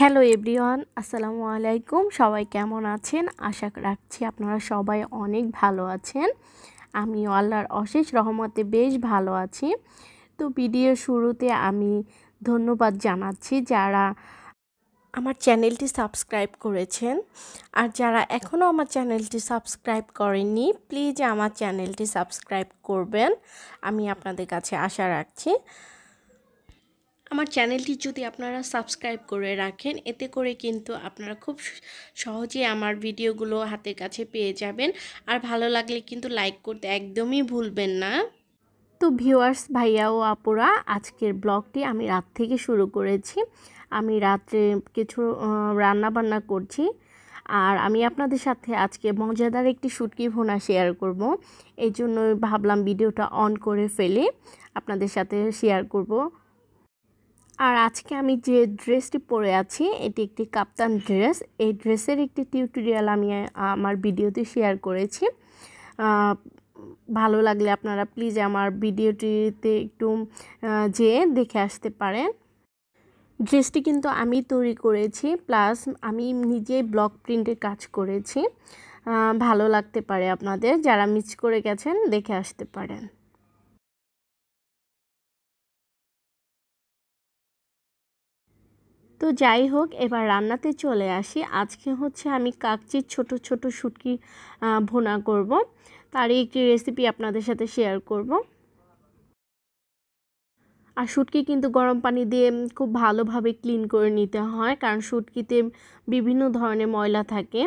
hello everyone আসসালামু আলাইকুম সবাই কেমন আছেন আশা রাখছি আপনারা সবাই অনেক ভালো আছেন আমি আল্লাহর অশেষ রহমতে বেশ ভালো আছি তো ভিডিও শুরুতে আমি ধন্যবাদ জানাচ্ছি যারা আমার চ্যানেলটি সাবস্ক্রাইব করেছেন আর যারা এখনও আমার চ্যানেলটি সাবস্ক্রাইব করেননি প্লিজ আমার চ্যানেলটি সাবস্ক্রাইব করবেন আমি আপনাদের কাছে আশা রাখছি আমার চ্যানেলটি যদি আপনারা সাবস্ক্রাইব করে রাখেন এতে করে কিন্তু আপনারা খুব সহজে আমার ভিডিওগুলো হাতের কাছে পেয়ে যাবেন আর ভালো লাগলে কিন্তু লাইক করতে একদমই ভুলবেন না তো ভিউয়ার্স ভাইয়া ও আপুরা আজকের ব্লগটি আমি রাত থেকে শুরু করেছি আমি রাত্রে কিছু রান্না বান্না করছি আর আমি আপনাদের সাথে আজকে মজাদার একটি সুটকি ভোনা শেয়ার করব এই জন্য ভাবলাম ভিডিওটা অন করে ফেলে আপনাদের সাথে শেয়ার করব আর আজকে আমি যে ড্রেসটি পরে আছি এটি একটি কাপ্তান ড্রেস এই ড্রেসের একটি টিউটোরিয়াল আমি আমার ভিডিওতে শেয়ার করেছি ভালো লাগলে আপনারা প্লিজ আমার ভিডিওটিতে একটু যে দেখে আসতে পারেন ড্রেসটি কিন্তু আমি তৈরি করেছি প্লাস আমি নিজেই ব্লক প্রিন্টের কাজ করেছি ভালো লাগতে পারে আপনাদের যারা মিস করে গেছেন দেখে আসতে পারেন তো যাই হোক এবার রান্নাতে চলে আসি আজকে হচ্ছে আমি কাকচির ছোট ছোট শুটকি ভোনা করব তারই একটি রেসিপি আপনাদের সাথে শেয়ার করব আর শুটকি কিন্তু গরম পানি দিয়ে খুব ভালোভাবে ক্লিন করে নিতে হয় কারণ শুটকিতে বিভিন্ন ধরনের ময়লা থাকে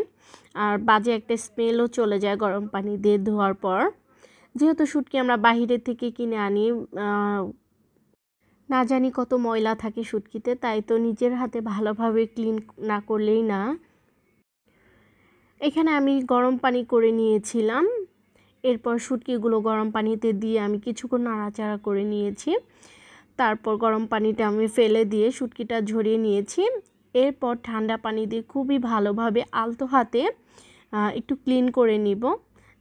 আর বাজে একটা স্মেলও চলে যায় গরম পানি দিয়ে ধোয়ার পর যেহেতু শুটকি আমরা বাহিরে থেকে কিনে আনি না জানি কত ময়লা থাকে শুটকিতে তাই তো নিজের হাতে ভালোভাবে ক্লিন না করলেই না এখানে আমি গরম পানি করে নিয়েছিলাম এরপর সুটকিগুলো গরম পানিতে দিয়ে আমি কিছুক্ষণ নাড়াচাড়া করে নিয়েছি তারপর গরম পানিটা আমি ফেলে দিয়ে সুটকিটা ঝরিয়ে নিয়েছি এরপর ঠান্ডা পানি দিয়ে খুবই ভালোভাবে আলতো হাতে একটু ক্লিন করে নিব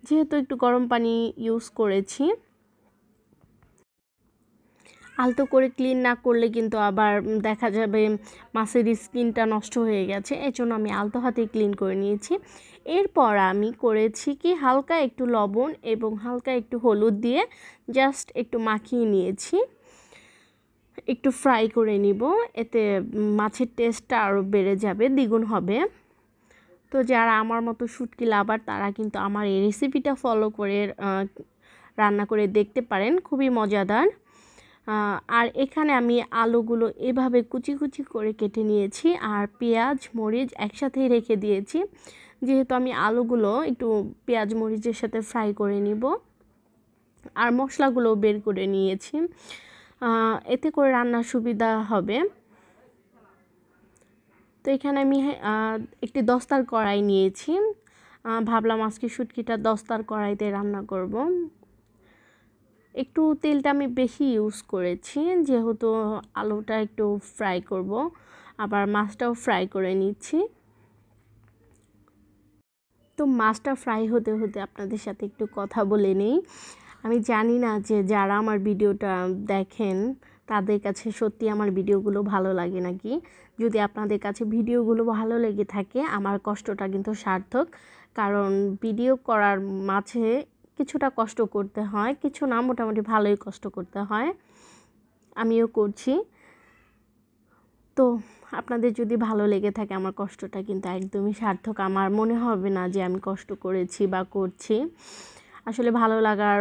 যেহেতু একটু গরম পানি ইউজ করেছি আলতো করে ক্লিন না করলে কিন্তু আবার দেখা যাবে মাছের স্কিনটা নষ্ট হয়ে গেছে এর জন্য আমি আলতো হাতে ক্লিন করে নিয়েছি এরপর আমি করেছি কি হালকা একটু লবণ এবং হালকা একটু হলুদ দিয়ে জাস্ট একটু মাখিয়ে নিয়েছি একটু ফ্রাই করে নিব এতে মাছের টেস্টটা আরও বেড়ে যাবে দ্বিগুণ হবে তো যারা আমার মতো শুটকি লাভার তারা কিন্তু আমার এই রেসিপিটা ফলো করে রান্না করে দেখতে পারেন খুবই মজাদার আর এখানে আমি আলুগুলো এভাবে কুচি কুচি করে কেটে নিয়েছি আর পেঁয়াজ মরিচ একসাথেই রেখে দিয়েছি যেহেতু আমি আলুগুলো একটু পেঁয়াজ মরিচের সাথে ফ্রাই করে নিব আর মশলাগুলো বের করে নিয়েছি এতে করে রান্নার সুবিধা হবে তো এখানে আমি একটি দস্তার কড়াই নিয়েছি ভাবলাম আজকে শুটকিটা দস্তার কড়াইতে রান্না করব একটু তেলটা আমি বেশি ইউজ করেছি যেহেতু আলুটা একটু ফ্রাই করব আবার মাছটাও ফ্রাই করে নিচ্ছি তো মাছটা ফ্রাই হতে হতে আপনাদের সাথে একটু কথা বলে নেই আমি জানি না যে যারা আমার ভিডিওটা দেখেন তাদের কাছে সত্যি আমার ভিডিওগুলো ভালো লাগে নাকি যদি আপনাদের কাছে ভিডিওগুলো ভালো লেগে থাকে আমার কষ্টটা কিন্তু সার্থক কারণ ভিডিও করার মাঝে কিছুটা কষ্ট করতে হয় কিছু না মোটামুটি ভালোই কষ্ট করতে হয় আমিও করছি তো আপনাদের যদি ভালো লেগে থাকে আমার কষ্টটা কিন্তু একদমই সার্থক আমার মনে হবে না যে আমি কষ্ট করেছি বা করছি আসলে ভালো লাগার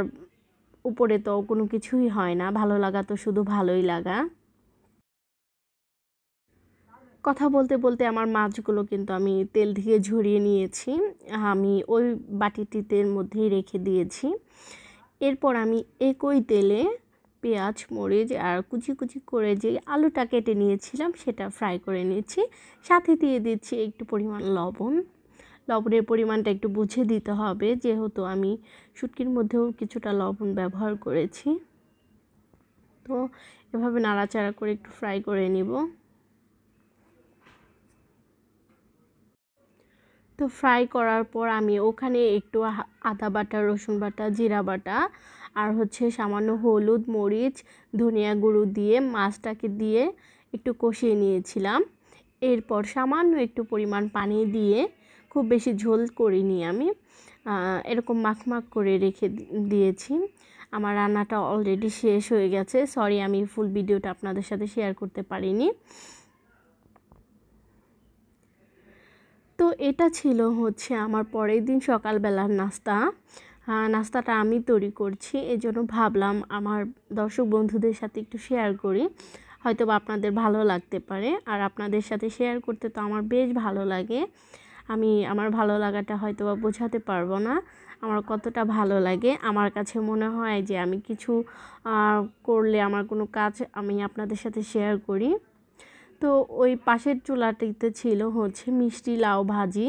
উপরে তো কোনো কিছুই হয় না ভালো লাগা তো শুধু ভালোই লাগা কথা বলতে বলতে আমার মাছগুলো কিন্তু আমি তেল থেকে ঝরিয়ে নিয়েছি আমি ওই বাটিটিতে মধ্যেই রেখে দিয়েছি এরপর আমি একই তেলে পেঁয়াজ মরিচ আর কুচি কুচি করে যে আলুটা কেটে নিয়েছিলাম সেটা ফ্রাই করে নিয়েছি সাথে দিয়ে দিচ্ছি একটু পরিমাণ লবণ লবণের পরিমাণটা একটু বুঝে দিতে হবে যেহেতু আমি শুটকির মধ্যেও কিছুটা লবণ ব্যবহার করেছি তো এভাবে নাড়াচাড়া করে একটু ফ্রাই করে নিব তো ফ্রাই করার পর আমি ওখানে একটু আদা বাটা রসুন বাটা জিরা বাটা আর হচ্ছে সামান্য হলুদ মরিচ ধনিয়া গুঁড়ো দিয়ে মাছটাকে দিয়ে একটু কষিয়ে নিয়েছিলাম এরপর সামান্য একটু পরিমাণ পানি দিয়ে খুব বেশি ঝোল করিনি আমি এরকম মাখ করে রেখে দিয়েছি আমার রান্নাটা অলরেডি শেষ হয়ে গেছে সরি আমি ফুল ভিডিওটা আপনাদের সাথে শেয়ার করতে পারিনি তো এটা ছিল হচ্ছে আমার পরের দিন সকালবেলার নাস্তা নাস্তাটা আমি তৈরি করছি এজন্য ভাবলাম আমার দর্শক বন্ধুদের সাথে একটু শেয়ার করি হয়তো আপনাদের ভালো লাগতে পারে আর আপনাদের সাথে শেয়ার করতে তো আমার বেশ ভালো লাগে আমি আমার ভালো লাগাটা হয়তো বা বোঝাতে পারবো না আমার কতটা ভালো লাগে আমার কাছে মনে হয় যে আমি কিছু করলে আমার কোনো কাজ আমি আপনাদের সাথে শেয়ার করি তো ওই পাশের চুলাটিতে ছিল হচ্ছে মিষ্টি লাউ ভাজি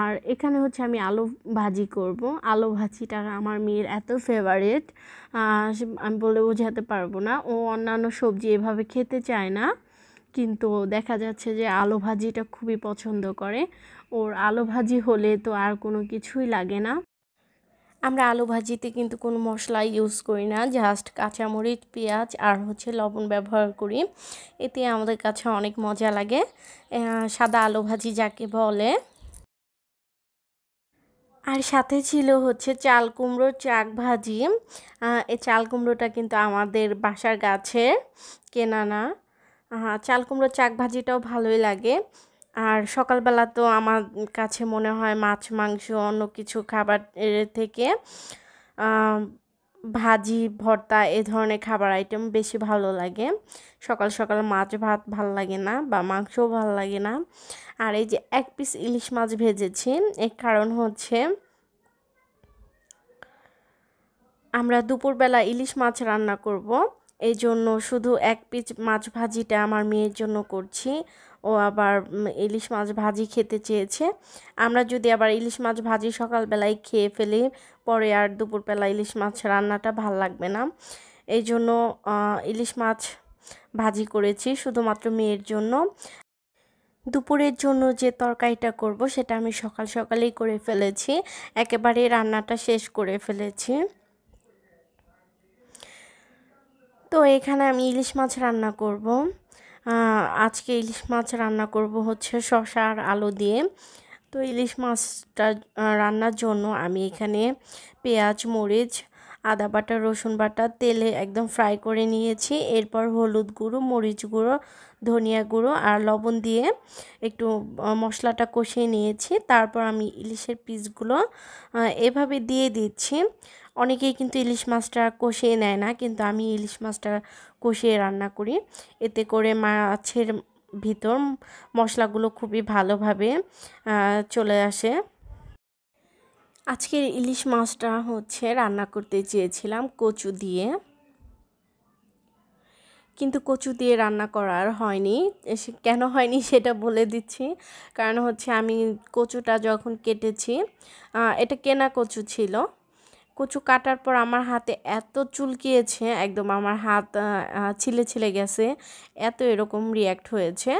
আর এখানে হচ্ছে আমি আলু ভাজি করব আলু ভাজিটা আমার মেয়ের এত ফেভারেট আমি বলে বোঝাতে পারবো না ও অন্যান্য সবজি এভাবে খেতে চায় না কিন্তু দেখা যাচ্ছে যে আলু ভাজিটা খুবই পছন্দ করে ওর আলু ভাজি হলে তো আর কোনো কিছুই লাগে না আমরা আলু ভাজিতে কিন্তু কোনো মশলা ইউজ করি না জাস্ট কাঁচামরিচ পেঁয়াজ আর হচ্ছে লবণ ব্যবহার করি এতে আমাদের কাছে অনেক মজা লাগে সাদা আলু ভাজি যাকে বলে আর সাথে ছিল হচ্ছে চাল কুমড়োর চাক ভাজি এই চাল কুমড়োটা কিন্তু আমাদের বাসার গাছে কেনা না চাল কুমড়োর চাক ভাজিটাও ভালোই লাগে আর সকালবেলা তো আমার কাছে মনে হয় মাছ মাংস অন্য কিছু খাবার থেকে ভাজি ভর্তা এ ধরনের খাবার আইটেম বেশি ভালো লাগে সকাল সকাল মাছ ভাত ভাল লাগে না বা মাংসও ভাল লাগে না আর এই যে এক পিস ইলিশ মাছ ভেজেছি এর কারণ হচ্ছে আমরা দুপুরবেলা ইলিশ মাছ রান্না করব এই জন্য শুধু এক পিস মাছ ভাজিটা আমার মেয়ের জন্য করছি ও আবার ইলিশ মাছ ভাজি খেতে চেয়েছে আমরা যদি আবার ইলিশ মাছ ভাজি সকালবেলায় খেয়ে ফেলি পরে আর দুপুরবেলা ইলিশ মাছ রান্নাটা ভাল লাগবে না এই জন্য ইলিশ মাছ ভাজি করেছি শুধুমাত্র মেয়ের জন্য দুপুরের জন্য যে তরকারিটা করব সেটা আমি সকাল সকালেই করে ফেলেছি একেবারে রান্নাটা শেষ করে ফেলেছি তো এখানে আমি ইলিশ মাছ রান্না করব আজকে ইলিশ মাছ রান্না করব হচ্ছে শসা আর আলু দিয়ে তো ইলিশ মাছটা রান্নার জন্য আমি এখানে পেঁয়াজ মরিচ আদা বাটা রসুন বাটা তেলে একদম ফ্রাই করে নিয়েছি এরপর হলুদ গুঁড়ো মরিচ গুঁড়ো ধনিয়া গুঁড়ো আর লবণ দিয়ে একটু মশলাটা কষিয়ে নিয়েছি তারপর আমি ইলিশের পিসগুলো এভাবে দিয়ে দিচ্ছি অনেকেই কিন্তু ইলিশ মাছটা কষিয়ে নেয় না কিন্তু আমি ইলিশ মাছটা কষিয়ে রান্না করি এতে করে মাছের ভিতর মশলাগুলো খুবই ভালোভাবে চলে আসে আজকের ইলিশ মাছটা হচ্ছে রান্না করতে চেয়েছিলাম কচু দিয়ে কিন্তু কচু দিয়ে রান্না করার হয়নি কেন হয়নি সেটা বলে দিচ্ছি কারণ হচ্ছে আমি কচুটা যখন কেটেছি এটা কেনা কচু ছিল কচু কাটার পর আমার হাতে এত চুলকিয়েছে একদম আমার হাত ছিলে ছিলে গেছে এত এরকম রিয়াক্ট হয়েছে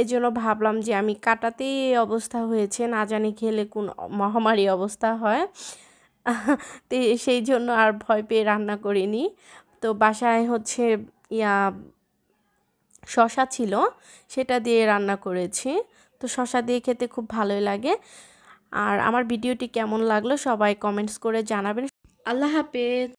এই জন্য ভাবলাম যে আমি কাটাতেই অবস্থা হয়েছে না জানি খেলে কোন মহামারী অবস্থা হয় তো সেই জন্য আর ভয় পেয়ে রান্না করিনি তো বাসায় হচ্ছে ইয়া শশা ছিল সেটা দিয়ে রান্না করেছি তো শশা দিয়ে খেতে খুব ভালোই লাগে আর আমার ভিডিওটি কেমন লাগলো সবাই কমেন্টস করে জানাবেন আল্লাহ হাফেজ